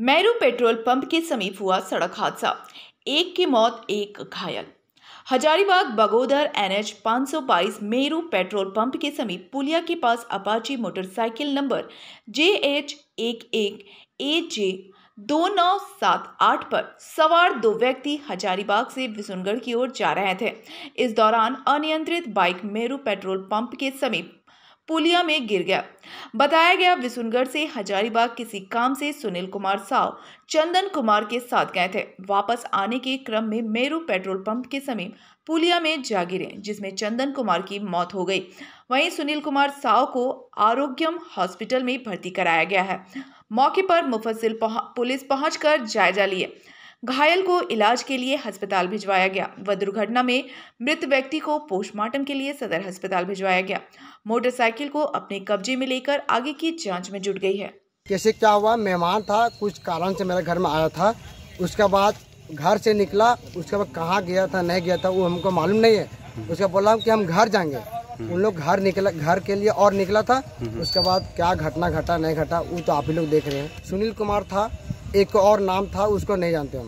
मैरू petrol pump के समीप हुआ सड़क हादसा एक की मौत एक घायल हजारीबाग बगोदर एनएच 522 मेरू पेट्रोल पंप के समीप पुलिया के पास Apache motorcycle number J H एक एक ए जे दो नौ सात आठ पर सवार दो व्यक्ति हजारीबाग से विसुनगढ़ की ओर जा रहे थे इस दौरान अनियंत्रित बाइक मेरू पेट्रोल पंप के समीप पुलिया में गिर गया बताया गया विसुनगढ़ से हजारीबाग किसी काम से सुनील कुमार साव चंदन कुमार के साथ गए थे वापस आने के क्रम में मेरू पेट्रोल पंप के समीप पुलिया में जा गिरे जिसमें चंदन कुमार की मौत हो गई वहीं सुनील कुमार साव को आरोग्यम हॉस्पिटल में भर्ती कराया गया है मौके पर मुफस्सिल पुलिस पहुंचकर जायजा लिए घायल को इलाज के लिए अस्पताल भिजवाया गया व दुर्घटना में मृत व्यक्ति को पोस्टमार्टम के लिए सदर अस्पताल भिजवाया गया मोटरसाइकिल को अपने कब्जे में लेकर आगे की जांच में जुट गई है कैसे क्या हुआ मेहमान था कुछ कारण से मेरे घर में आया था उसके बाद घर से निकला उसके बाद कहाँ गया था नहीं गया था वो हमको मालूम नहीं है उसका बोला कि हम घर जाएंगे उन लोग घर निकला घर के लिए और निकला था उसके बाद क्या घटना घटा नहीं घटा वो तो आप ही लोग देख रहे हैं सुनील कुमार था एक और नाम था उसको नहीं जानते हम